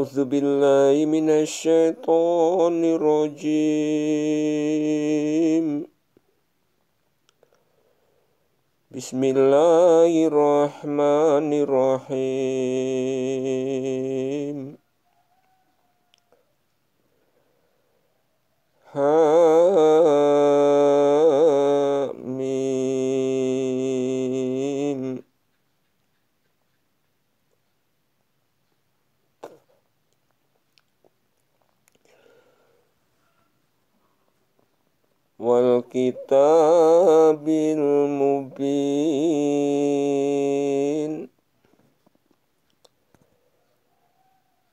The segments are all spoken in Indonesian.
أعوذ بالله من الشيطان الرجيم بسم الله الرحمن الرحيم ها والكتاب المبين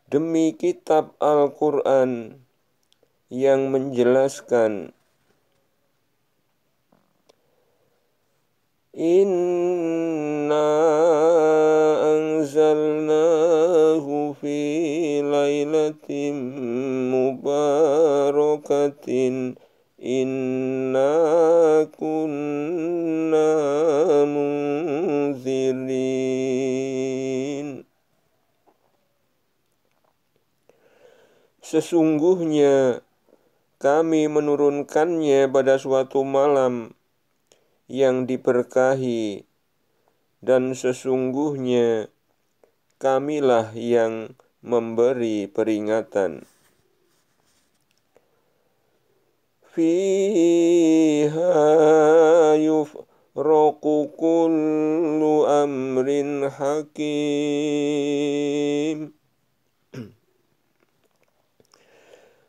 Demi kitab Al-Quran yang menjelaskan Inna anzalnahu fi lailatin mubarakati Inna kunna munzirin Sesungguhnya kami menurunkannya pada suatu malam yang diberkahi dan sesungguhnya kamilah yang memberi peringatan. فيها يفرق كل أمر حكيم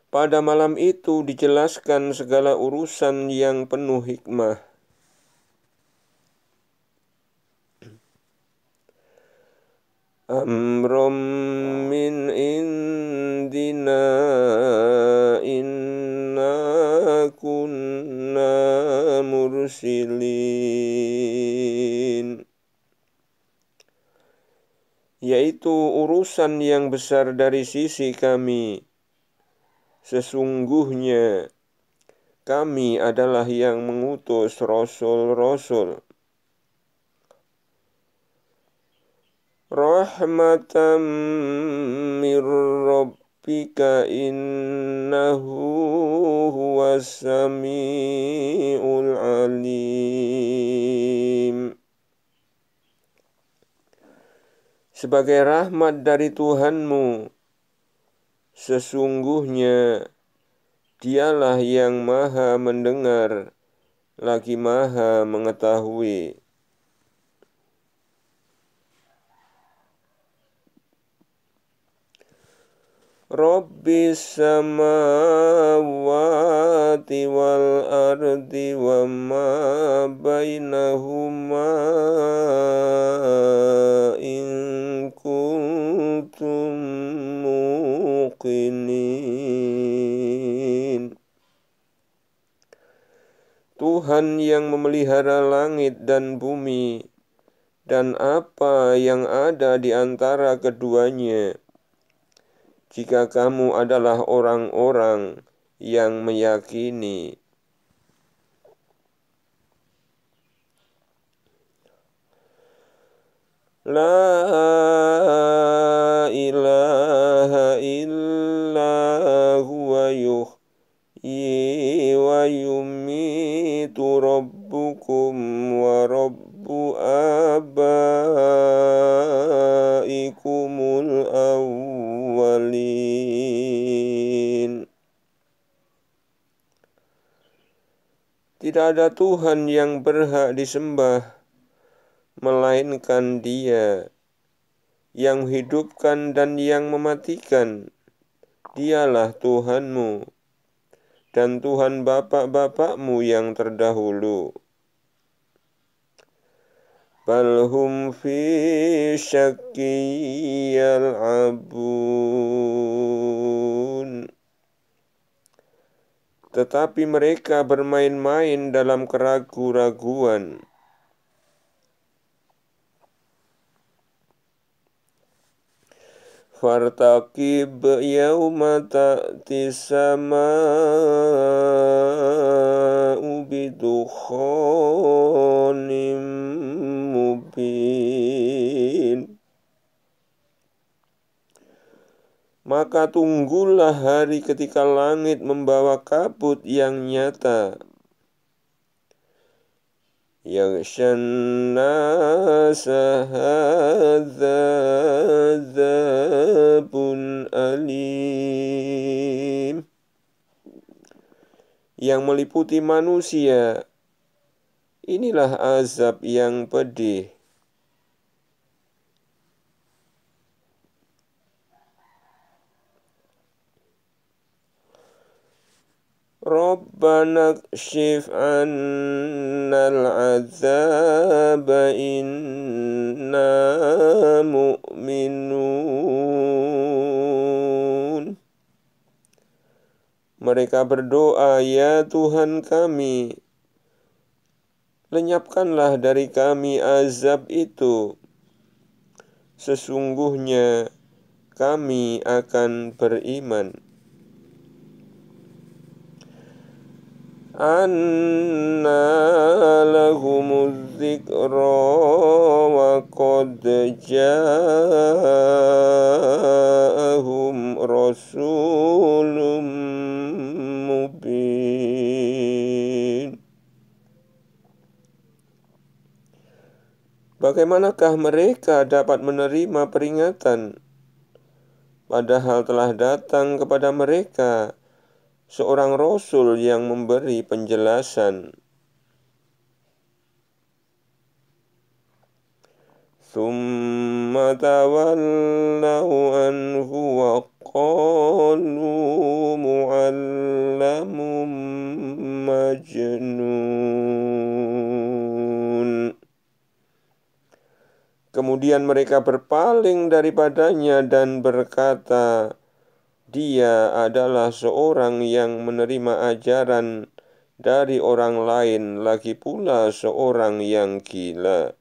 Pada malam itu dijelaskan segala urusan yang penuh hikmah yaitu urusan yang besar dari sisi kami. Sesungguhnya kami adalah yang mengutus rasul-rasul. Rahmatan rabbika innahu huwas samiul alim. sebagai rahmat dari Tuhanmu. Sesungguhnya dialah yang maha mendengar, lagi maha mengetahui. Rabbi samawati wal ardi wa ma bainahuma Tuhan yang memelihara langit dan bumi, dan apa yang ada di antara keduanya. Jika kamu adalah orang-orang yang meyakini, La ilaha illa huwa yuhyi wa yuhyi ربكم ورب آبائكم الأولين Tidak ada Tuhan yang berhak disembah, melainkan Dia yang hidupkan dan yang mematikan. Dialah Tuhanmu dan Tuhan bapak-bapakmu yang terdahulu. Balhum fi syakiyal abun. Tetapi mereka bermain-main dalam keraguan raguan Fartaqib yawma ta'ti sama'u bidukhanim mubin Maka tunggulah hari ketika langit membawa kabut yang nyata يغشى الناس هذا yang meliputi manusia inilah azab yang pedih ربنا اكشف عنا العذاب إنا مؤمنون Mereka berdoa, Ya Tuhan kami, lenyapkanlah dari kami azab itu. Sesungguhnya kami akan beriman. أنا لهم الذكرى وقد جاءهم رسول مبين Bagaimanakah mereka dapat menerima peringatan? Padahal telah datang kepada mereka seorang rasul yang memberi penjelasan. ثم Kemudian mereka berpaling daripadanya dan berkata, dia adalah seorang yang menerima ajaran dari orang lain, lagi pula seorang yang gila.